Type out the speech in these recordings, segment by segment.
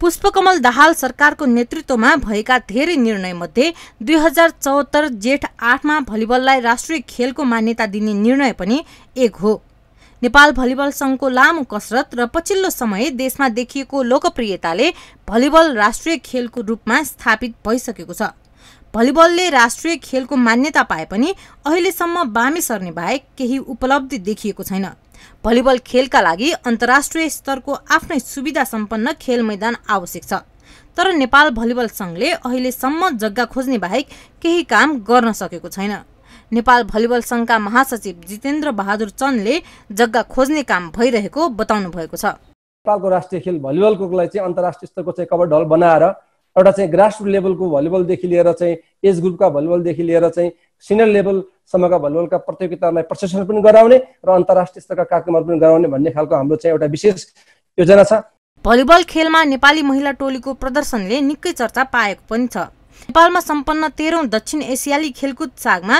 पुष्पकमल दाहाल सरकारको नेतृत्वमा भएका धेरै निर्णयमध्ये दुई हजार चौहत्तर जेठ आठमा भलिबललाई राष्ट्रिय खेलको मान्यता दिने निर्णय पनि एक हो नेपाल भलिबल सङ्घको लामो कसरत र पछिल्लो समय देशमा देखिएको लोकप्रियताले भलिबल राष्ट्रिय खेलको रूपमा स्थापित भइसकेको छ भलिबलले राष्ट्रिय खेलको मान्यता पाए पनि अहिलेसम्म बामे सर्ने बाहेक केही उपलब्धि देखिएको छैन भलिबल खेलका लागि अन्तर्राष्ट्रिय स्तरको आफ्नै सुविधा सम्पन्न खेल मैदान आवश्यक छ तर नेपाल भलिबल सङ्घले अहिलेसम्म जग्गा खोज्ने बाहेक केही काम गर्न सकेको छैन नेपाल भलिबल सङ्घका महासचिव जितेन्द्र बहादुर चन्दले जग्गा खोज्ने काम भइरहेको बताउनु भएको छ नेपालको राष्ट्रिय खेल भलिबलको लागि चाहिँ अन्तर्राष्ट्रिय स्तरको चाहिँ कभर ढल बनाएर एउटा चाहिँ ग्रासरुट लेभलको भलिबलदेखि लिएर चाहिँ एज ग्रुपका भलिबलदेखि लिएर चाहिँ सिनियर लेभल समयका भलिबलका प्रतियोगितालाई प्रशिक्षण पनि गराउने र अन्तर्राष्ट्रिय स्तरका कार्यक्रमहरू पनि गराउने भन्ने खालको हाम्रो चाहिँ एउटा विशेष योजना छ भलिबल खेलमा नेपाली महिला टोलीको प्रदर्शनले निकै चर्चा पाएको पनि छ नेपालमा सम्पन्न तेह्रौँ दक्षिण एसियाली खेलकुद सागमा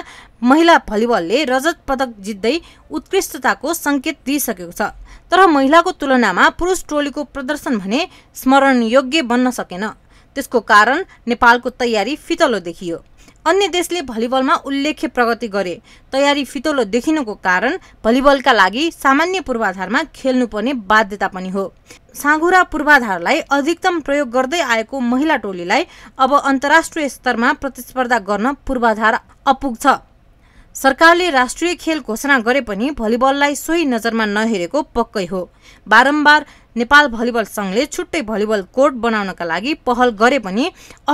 महिला भलिबलले रजत पदक जित्दै उत्कृष्टताको सङ्केत दिइसकेको छ तर महिलाको तुलनामा पुरुष टोलीको प्रदर्शन भने स्मरणयोग्य बन्न सकेन त्यसको कारण नेपालको तयारी फितलो देखियो अन्य देशले भलिबलमा उल्लेख्य प्रगति गरे तयारी फितोलो देखिनुको कारण भलिबलका लागि सामान्य पूर्वाधारमा खेल्नुपर्ने बाध्यता पनि हो साँघुरा पूर्वाधारलाई अधिकतम प्रयोग गर्दै आएको महिला टोलीलाई अब अन्तर्राष्ट्रिय स्तरमा प्रतिस्पर्धा गर्न पूर्वाधार अपुग्छ सरकारले राष्ट्रिय खेल घोषणा गरे पनि भलिबललाई सोही नजरमा नहेरेको पक्कै हो बारम्बार नेपाल भलिबल सङ्घले छुट्टै भलिबल कोर्ट बनाउनका लागि पहल गरे पनि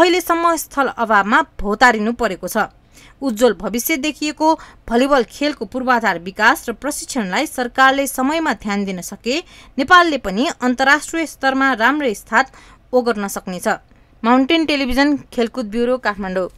अहिलेसम्म स्थल अभावमा भोतारिनु परेको छ उज्जवल भविष्य देखिएको भलिबल खेलको पूर्वाधार विकास र प्रशिक्षणलाई सरकारले समयमा ध्यान दिन सके नेपालले पनि अन्तर्राष्ट्रिय स्तरमा राम्रै स्थान ओगर्न सक्नेछ माउन्टेन टेलिभिजन खेलकुद ब्युरो काठमाडौँ